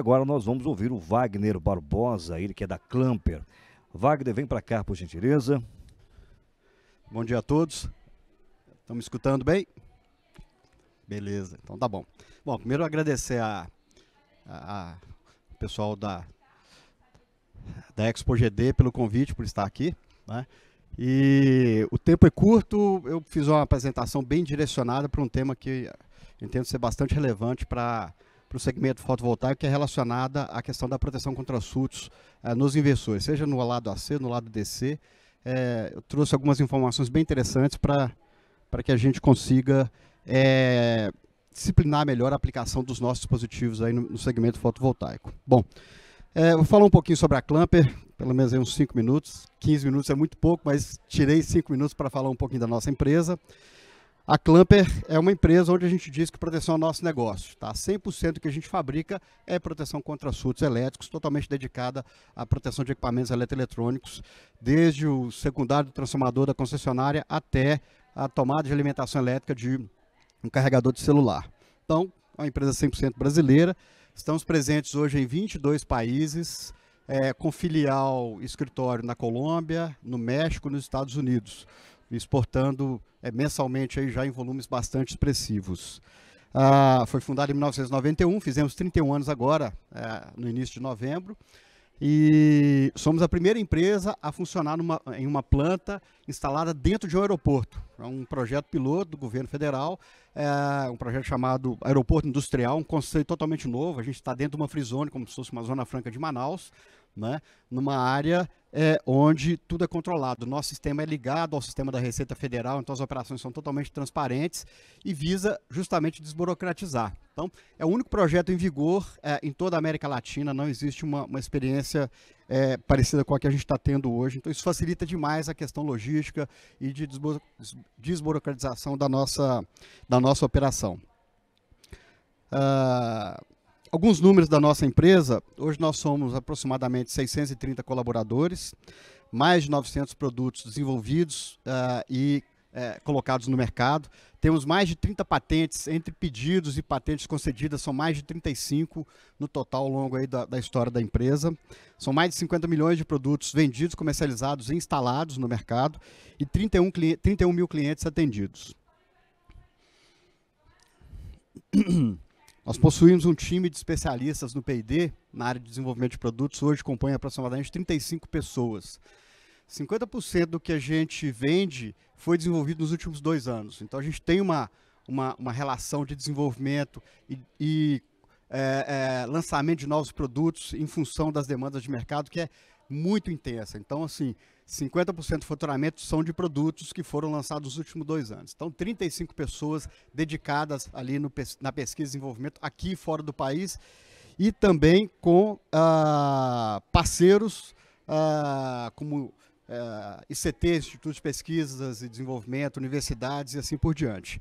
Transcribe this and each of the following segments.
Agora nós vamos ouvir o Wagner Barbosa, ele que é da Clamper. Wagner, vem para cá, por gentileza. Bom dia a todos. Estão me escutando bem? Beleza, então tá bom. Bom, primeiro agradecer a, a, a pessoal da, da Expo GD pelo convite, por estar aqui. Né? E o tempo é curto, eu fiz uma apresentação bem direcionada para um tema que entendo ser bastante relevante para para o segmento fotovoltaico, que é relacionada à questão da proteção contra surtos eh, nos investidores, seja no lado AC, no lado DC. Eh, eu trouxe algumas informações bem interessantes para que a gente consiga eh, disciplinar melhor a aplicação dos nossos dispositivos aí no, no segmento fotovoltaico. Bom, vou falar um pouquinho sobre a Clamper, pelo menos aí uns 5 minutos. 15 minutos é muito pouco, mas tirei 5 minutos para falar um pouquinho da nossa empresa. A Clamper é uma empresa onde a gente diz que proteção é nosso negócio. Tá? 100% do que a gente fabrica é proteção contra surtos elétricos, totalmente dedicada à proteção de equipamentos eletroeletrônicos, desde o secundário do transformador da concessionária até a tomada de alimentação elétrica de um carregador de celular. Então, é uma empresa 100% brasileira. Estamos presentes hoje em 22 países, é, com filial escritório na Colômbia, no México, nos Estados Unidos, exportando é, mensalmente aí já em volumes bastante expressivos. Ah, foi fundada em 1991, fizemos 31 anos agora, é, no início de novembro, e somos a primeira empresa a funcionar numa, em uma planta instalada dentro de um aeroporto. É um projeto piloto do governo federal, é um projeto chamado Aeroporto Industrial, um conceito totalmente novo. A gente está dentro de uma frisone, como se fosse uma zona franca de Manaus, né, numa área é, onde tudo é controlado. Nosso sistema é ligado ao sistema da Receita Federal, então as operações são totalmente transparentes e visa justamente desburocratizar. Então, é o único projeto em vigor é, em toda a América Latina, não existe uma, uma experiência é, parecida com a que a gente está tendo hoje. Então, isso facilita demais a questão logística e de desburocratização da nossa, da nossa operação. Uh alguns números da nossa empresa. Hoje nós somos aproximadamente 630 colaboradores, mais de 900 produtos desenvolvidos uh, e eh, colocados no mercado. Temos mais de 30 patentes, entre pedidos e patentes concedidas, são mais de 35 no total ao longo aí da, da história da empresa. São mais de 50 milhões de produtos vendidos, comercializados e instalados no mercado e 31, 31 mil clientes atendidos. Nós possuímos um time de especialistas no PD, na área de desenvolvimento de produtos, hoje compõe aproximadamente 35 pessoas. 50% do que a gente vende foi desenvolvido nos últimos dois anos. Então a gente tem uma, uma, uma relação de desenvolvimento e, e é, é, lançamento de novos produtos em função das demandas de mercado que é muito intensa. Então, assim, 50% do faturamento são de produtos que foram lançados nos últimos dois anos. Então, 35 pessoas dedicadas ali no, na pesquisa e desenvolvimento aqui fora do país e também com ah, parceiros ah, como ah, eh, ICT, Instituto de Pesquisas e Desenvolvimento, universidades e assim por diante.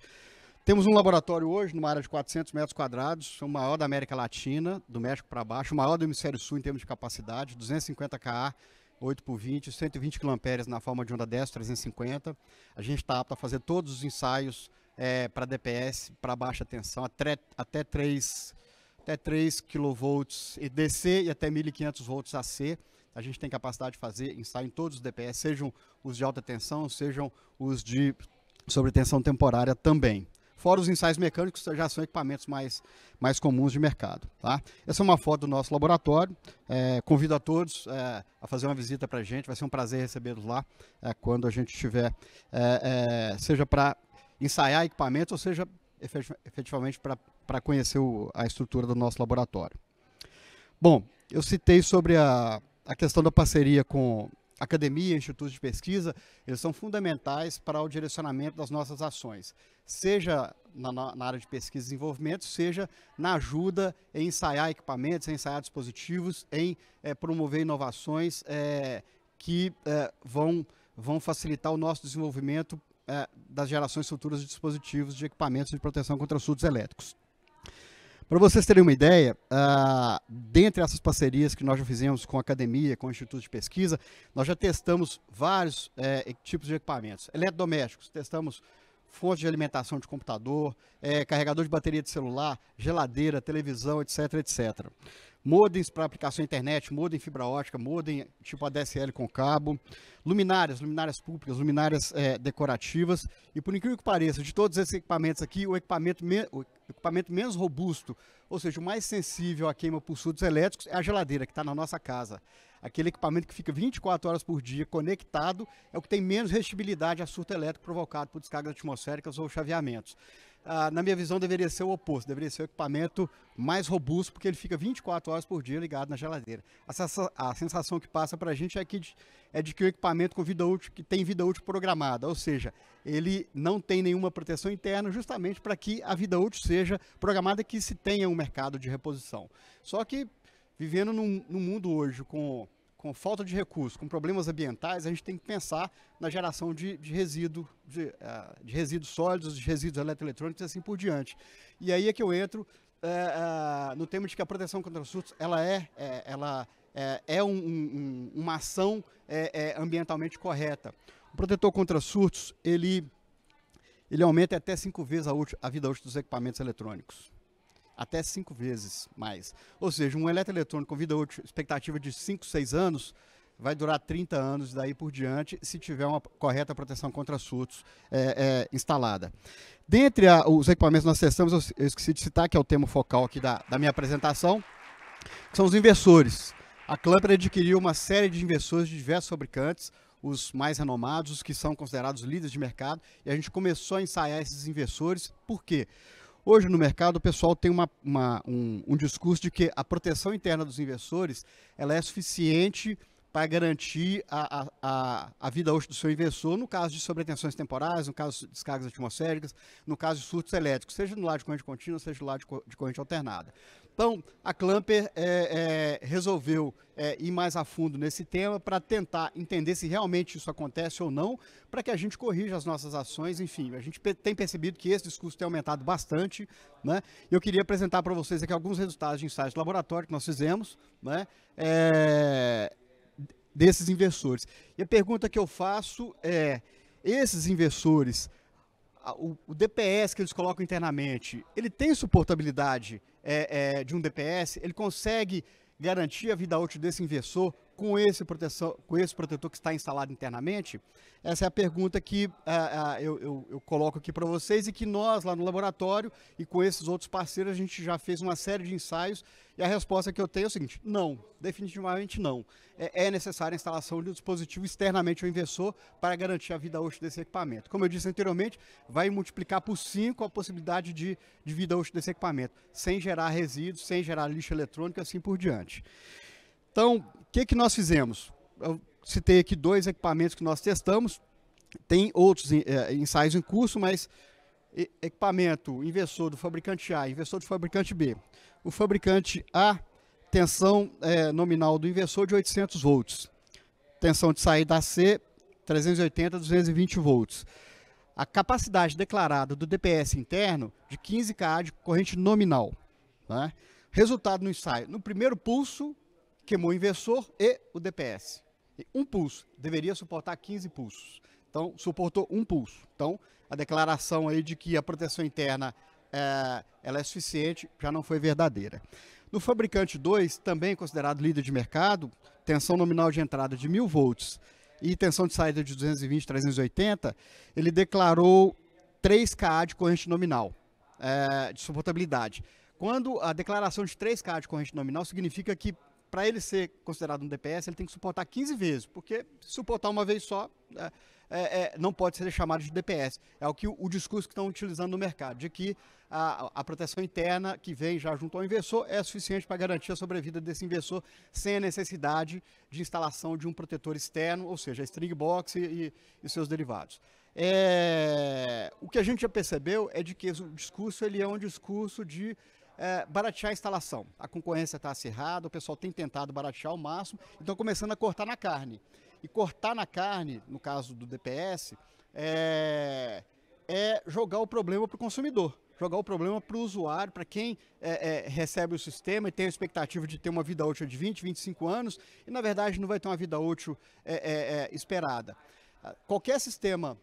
Temos um laboratório hoje numa área de 400 metros quadrados, é o maior da América Latina, do México para baixo, o maior do Hemisfério Sul em termos de capacidade, 250 KA 8 por 20, 120 kA na forma de onda 10, 350. A gente está apto a fazer todos os ensaios é, eh, para DPS, para baixa tensão, até, até 3 até 3 kV DC e até 1500 volts AC. A gente tem capacidade de fazer ensaio em todos os DPS, sejam os de alta tensão, sejam os de sobretensão temporária também fora os ensaios mecânicos, já são equipamentos mais, mais comuns de mercado. Tá? Essa é uma foto do nosso laboratório. É, convido a todos é, a fazer uma visita para a gente, vai ser um prazer recebê-los lá é, quando a gente estiver, é, é, seja para ensaiar equipamentos ou seja efetivamente para conhecer o, a estrutura do nosso laboratório. Bom, eu citei sobre a, a questão da parceria com academia, institutos de pesquisa, eles são fundamentais para o direcionamento das nossas ações, seja na, na, área de pesquisa e desenvolvimento, seja na ajuda em ensaiar equipamentos, em ensaiar dispositivos, em é, promover inovações é, que é, vão, vão facilitar o nosso desenvolvimento das gerações futuras de dispositivos de equipamentos de proteção contra surtos elétricos. Para vocês terem uma ideia, uh, dentre essas parcerias que nós já fizemos com a academia, com o Instituto de Pesquisa, nós já testamos vários eh, tipos de equipamentos. Eletrodomésticos, testamos fonte de alimentação de computador, é, carregador de bateria de celular, geladeira, televisão, etc, etc modems para aplicação internet, modem fibra ótica, modem tipo ADSL com cabo, luminárias, luminárias públicas, luminárias é, decorativas. E por incrível que pareça, de todos esses equipamentos aqui, o equipamento, o equipamento menos robusto, ou seja, o mais sensível à queima por surtos elétricos, é a geladeira que está na nossa casa. Aquele equipamento que fica 24 horas por dia conectado é o que tem menos resistibilidade a surto elétrico provocado por descargas atmosféricas ou chaveamentos. Ah, na minha visão, deveria ser o oposto. Deveria ser o equipamento mais robusto, porque ele fica 24 horas por dia ligado na geladeira. A, sensação que passa para a gente é, que, é de que o equipamento com vida útil, que tem vida útil programada, ou seja, ele não tem nenhuma proteção interna, justamente para que a vida útil seja programada que se tenha um mercado de reposição. Só que vivendo num, num mundo hoje com com falta de recursos, com problemas ambientais, a gente tem que pensar na geração de, de, resíduo, de, uh, de resíduos sólidos, de resíduos eletroeletrônicos e assim por diante. E aí é que eu entro uh, uh, no tema de que a proteção contra surtos ela é, é ela é, é um, um, uma ação é, ambientalmente correta. O protetor contra surtos ele ele aumenta até cinco vezes a, a vida útil dos equipamentos eletrônicos até cinco vezes mais. Ou seja, um eletroeletrônico com vida útil, expectativa de 5, 6 anos, vai durar 30 anos daí por diante, se tiver uma correta proteção contra surtos é, é, instalada. Dentre a, os equipamentos que nós testamos, eu esqueci de citar, que é o tema focal aqui da, da minha apresentação, são os inversores. A Clamper adquiriu uma série de inversores de diversos fabricantes, os mais renomados, os que são considerados líderes de mercado, e a gente começou a ensaiar esses inversores, por quê? Porque Hoje, no mercado, o pessoal tem uma, uma, um, um discurso de que a proteção interna dos investidores ela é suficiente para garantir a, a, a, vida útil do seu inversor no caso de sobretensões temporais, no caso de descargas atmosféricas, no caso de surtos elétricos, seja no lado de corrente contínua, seja no lado de, corrente alternada. Então, a Clamper é, é, resolveu é, ir mais a fundo nesse tema para tentar entender se realmente isso acontece ou não, para que a gente corrija as nossas ações. Enfim, a gente tem percebido que esse discurso tem aumentado bastante. Né? Eu queria apresentar para vocês aqui alguns resultados de ensaios de laboratório que nós fizemos. Né? É, desses investidores. E a pergunta que eu faço é: esses investidores, o, DPS que eles colocam internamente, ele tem suportabilidade é, é, de um DPS, ele consegue garantir a vida útil desse inversor com esse, proteção, com esse protetor que está instalado internamente? Essa é a pergunta que uh, uh, eu, eu, eu, coloco aqui para vocês e que nós, lá no laboratório e com esses outros parceiros, a gente já fez uma série de ensaios e a resposta que eu tenho é o seguinte: não, definitivamente não. É, é necessária a instalação de um dispositivo externamente ao inversor para garantir a vida útil desse equipamento. Como eu disse anteriormente, vai multiplicar por 5 a possibilidade de, de vida útil desse equipamento, sem gerar resíduos, sem gerar lixo eletrônico e assim por diante. Então, o que, que nós fizemos? Eu citei aqui dois equipamentos que nós testamos, tem outros é, ensaios em curso, mas equipamento inversor do fabricante A, inversor do fabricante B. O fabricante A, tensão é, nominal do inversor de 800 volts. Tensão de saída AC, 380 a 220 volts. A capacidade declarada do DPS interno de 15 kA de corrente nominal. Né? Resultado no ensaio. No primeiro pulso, queimou o inversor e o DPS. Um pulso, deveria suportar 15 pulsos. Então, suportou um pulso. Então, a declaração aí de que a proteção interna é, ela é suficiente já não foi verdadeira. No fabricante 2, também considerado líder de mercado, tensão nominal de entrada de 1000 volts e tensão de saída de 220, 380, ele declarou 3 k de corrente nominal, é, de suportabilidade. Quando a declaração de 3K de corrente nominal significa que para ele ser considerado um DPS, ele tem que suportar 15 vezes, porque suportar uma vez só é, é, é, não pode ser chamado de DPS. É o que o, o discurso que estão utilizando no mercado, de que a, a, proteção interna que vem já junto ao inversor é suficiente para garantir a sobrevida desse inversor sem a necessidade de instalação de um protetor externo, ou seja, string box e, e, e seus derivados. É, o que a gente já percebeu é de que o discurso ele é um discurso de é, baratear a instalação. A concorrência está acirrada, o pessoal tem tentado baratear ao máximo, então começando a cortar na carne. E cortar na carne, no caso do DPS, é, é jogar o problema para o consumidor jogar o problema para o usuário, para quem é, é, recebe o sistema e tem a expectativa de ter uma vida útil de 20, 25 anos, e na verdade não vai ter uma vida útil é, é, é esperada. Ah, qualquer sistema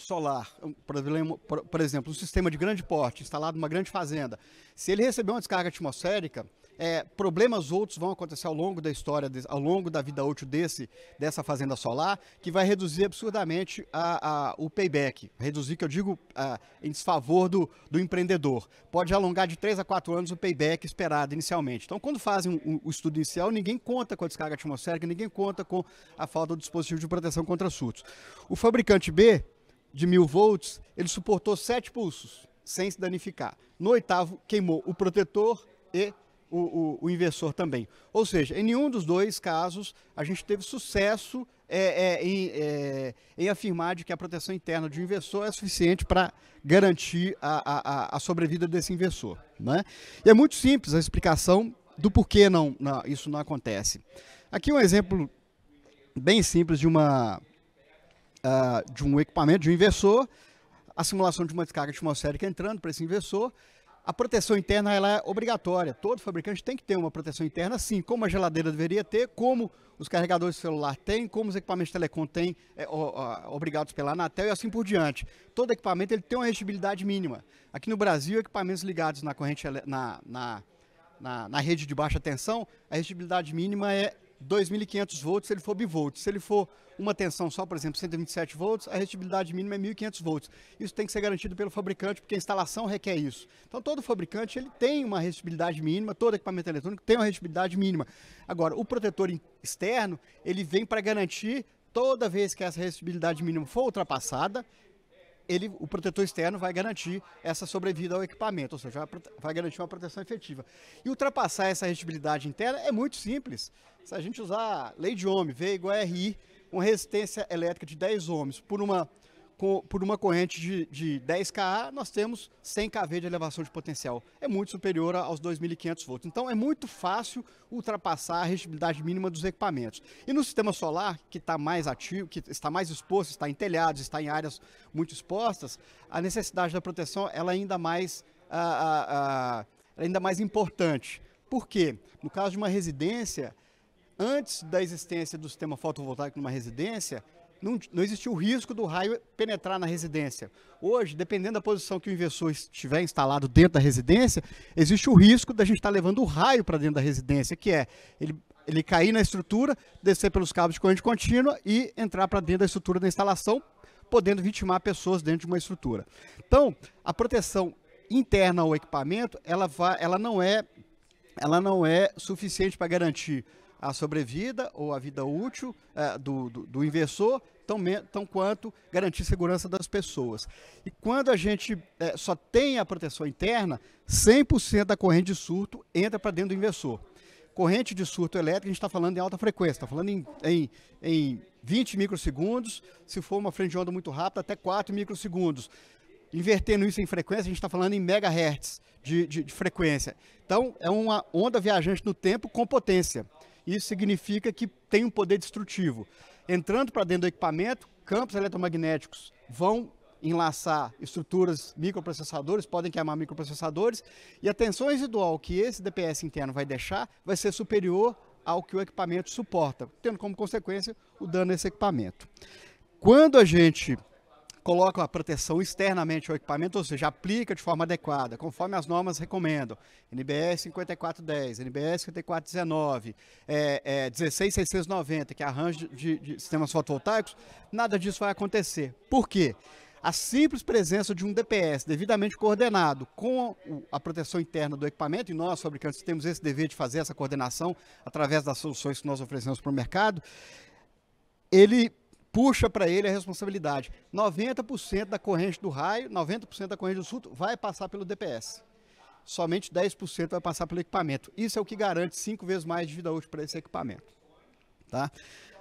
solar, por exemplo, um sistema de grande porte, instalado numa grande fazenda, se ele receber uma descarga atmosférica, é, problemas outros vão acontecer ao longo da história, ao longo da vida útil desse, dessa fazenda solar, que vai reduzir absurdamente a, a, o payback. Reduzir, que eu digo, a, em desfavor do, do, empreendedor. Pode alongar de 3 a 4 anos o payback esperado inicialmente. Então, quando fazem o, o estudo inicial, ninguém conta com a descarga atmosférica, ninguém conta com a falta do dispositivo de proteção contra surtos. O fabricante B de mil volts, ele suportou sete pulsos sem se danificar. No oitavo, queimou o protetor e o, o, o inversor também. Ou seja, em nenhum dos dois casos a gente teve sucesso é, é, em, é, em, afirmar de que a proteção interna de um inversor é suficiente para garantir a, a, a, sobrevida desse inversor. Né? E é muito simples a explicação do porquê não, não, isso não acontece. Aqui um exemplo bem simples de uma uh, de um equipamento, de um inversor, a simulação de uma descarga atmosférica entrando para esse inversor. A proteção interna ela é obrigatória. Todo fabricante tem que ter uma proteção interna, sim, como a geladeira deveria ter, como os carregadores de celular têm, como os equipamentos de telecom têm, é, ó, ó, obrigados pela Anatel e assim por diante. Todo equipamento ele tem uma resistibilidade mínima. Aqui no Brasil, equipamentos ligados na corrente na, na, na, na rede de baixa tensão, a resistibilidade mínima é 2.500 volts se ele for bivolt. Se ele for uma tensão só, por exemplo, 127 volts, a resistibilidade mínima é 1.500 volts. Isso tem que ser garantido pelo fabricante, porque a instalação requer isso. Então, todo fabricante ele tem uma resistibilidade mínima, todo equipamento eletrônico tem uma resistibilidade mínima. Agora, o protetor externo, ele vem para garantir toda vez que essa resistibilidade mínima for ultrapassada, ele, o protetor externo vai garantir essa sobrevida ao equipamento, ou seja, vai garantir uma proteção efetiva. E ultrapassar essa resistibilidade interna é muito simples. Se a gente usar lei de Ohm, V igual a RI, uma resistência elétrica de 10 ohms por uma com, por uma corrente de, de 10 kA, nós temos 100 kV de elevação de potencial. É muito superior aos 2.500 volts. Então, é muito fácil ultrapassar a resistividade mínima dos equipamentos. E no sistema solar, que está mais ativo, que está mais exposto, está em telhados, está em áreas muito expostas, a necessidade da proteção ela é ainda mais, ah, ah, ah, ainda mais importante. Por quê? No caso de uma residência, antes da existência do sistema fotovoltaico numa residência, não, não existia o risco do raio penetrar na residência. Hoje, dependendo da posição que o investidor estiver instalado dentro da residência, existe o risco da gente estar levando o raio para dentro da residência, que é ele, ele cair na estrutura, descer pelos cabos de corrente contínua e entrar para dentro da estrutura da instalação, podendo vitimar pessoas dentro de uma estrutura. Então, a proteção interna ao equipamento, ela, vai, ela não é ela não é suficiente para garantir a sobrevida ou a vida útil é, do, do, do, investidor, tão, tão, quanto garantir segurança das pessoas. E quando a gente é, só tem a proteção interna, 100% da corrente de surto entra para dentro do investidor. Corrente de surto elétrica, a gente está falando em alta frequência, está falando em, em, em 20 microsegundos, se for uma frente de onda muito rápida, até 4 microsegundos invertendo isso em frequência, a gente está falando em megahertz de, de, de, frequência. Então, é uma onda viajante no tempo com potência. Isso significa que tem um poder destrutivo. Entrando para dentro do equipamento, campos eletromagnéticos vão enlaçar estruturas microprocessadores, podem queimar microprocessadores, e a tensão residual que esse DPS interno vai deixar vai ser superior ao que o equipamento suporta, tendo como consequência o dano nesse equipamento. Quando a gente coloca a proteção externamente ao equipamento, ou seja, aplica de forma adequada, conforme as normas recomendam. NBS 5410, NBS 5419, é, é, 16690, que é arranjo de, de sistemas fotovoltaicos, nada disso vai acontecer. Por quê? A simples presença de um DPS devidamente coordenado com a proteção interna do equipamento, e nós, fabricantes, temos esse dever de fazer essa coordenação através das soluções que nós oferecemos para o mercado, ele puxa para ele a responsabilidade. 90% da corrente do raio, 90% da corrente do surto vai passar pelo DPS. Somente 10% vai passar pelo equipamento. Isso é o que garante cinco vezes mais de vida útil para esse equipamento. Tá?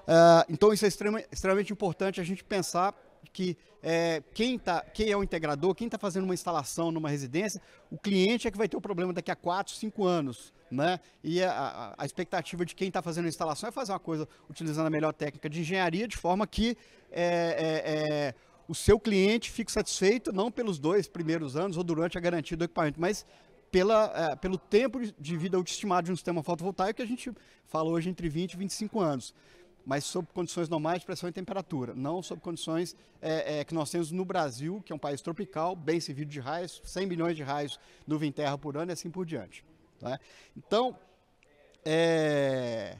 Uh, então isso é extrema, extremamente importante a gente pensar que é, quem, tá, quem é o integrador, quem está fazendo uma instalação numa residência, o cliente é que vai ter o problema daqui a 4, 5 anos. Né? E a, a expectativa de quem está fazendo a instalação é fazer uma coisa utilizando a melhor técnica de engenharia, de forma que é, é, é, o seu cliente fique satisfeito, não pelos dois primeiros anos ou durante a garantia do equipamento, mas pela, é, pelo tempo de vida estimado de um sistema fotovoltaico, que a gente fala hoje entre 20 e 25 anos mas sob condições normais de pressão e temperatura, não sob condições é, é, que nós temos no Brasil, que é um país tropical, bem servido de raios, 100 milhões de raios nuvem terra por ano e assim por diante. Tá? Então, é,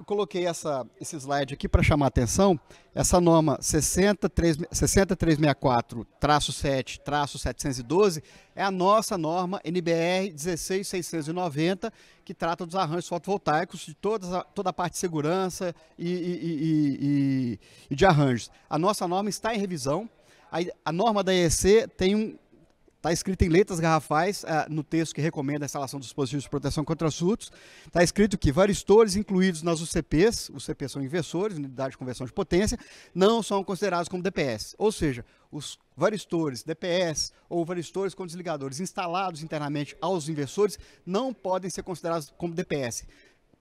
eu coloquei essa, esse slide aqui para chamar a atenção. Essa norma 60364-7-712 é a nossa norma NBR 16690, que trata dos arranjos fotovoltaicos, de toda, toda a parte de segurança e, e, e, e de arranjos. A nossa norma está em revisão. A, a norma da EEC tem um Está escrito em letras garrafais uh, no texto que recomenda a instalação dos dispositivos de proteção contra surtos. Está escrito que varistores incluídos nas UCPs, UCPs são inversores, unidade de conversão de potência, não são considerados como DPS. Ou seja, os varistores, DPS ou varistores com desligadores instalados internamente aos inversores não podem ser considerados como DPS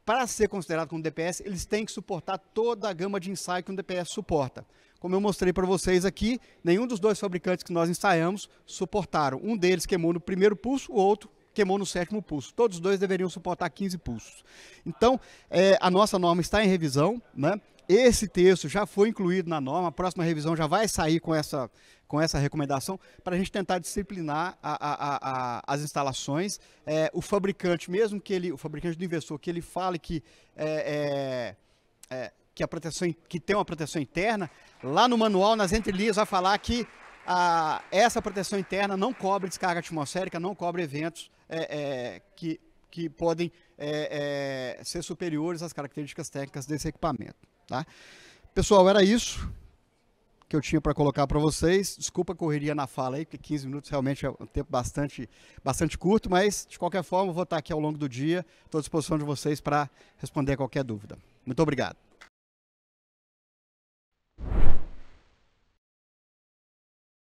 para ser considerado como DPS, eles têm que suportar toda a gama de ensaio que um DPS suporta. Como eu mostrei para vocês aqui, nenhum dos dois fabricantes que nós ensaiamos suportaram. Um deles queimou no primeiro pulso, o outro queimou no sétimo pulso. Todos os dois deveriam suportar 15 pulsos. Então, é, a nossa norma está em revisão, né? Esse texto já foi incluído na norma, a próxima revisão já vai sair com essa com essa recomendação para a gente tentar disciplinar a, a, a, as instalações. É, o fabricante, mesmo que ele, o fabricante do inversor, que ele fale que, é, é, é que, a proteção, que tem uma proteção interna, lá no manual, nas entrelinhas, vai falar que a, essa proteção interna não cobre descarga atmosférica, não cobre eventos é, é, que, que podem ser superiores às características técnicas desse equipamento. Tá? Pessoal, era isso que eu tinha para colocar para vocês. Desculpa a correria na fala aí, porque 15 minutos realmente é um tempo bastante, bastante curto, mas de qualquer forma vou estar aqui ao longo do dia, estou à disposição de vocês para responder qualquer dúvida. Muito obrigado.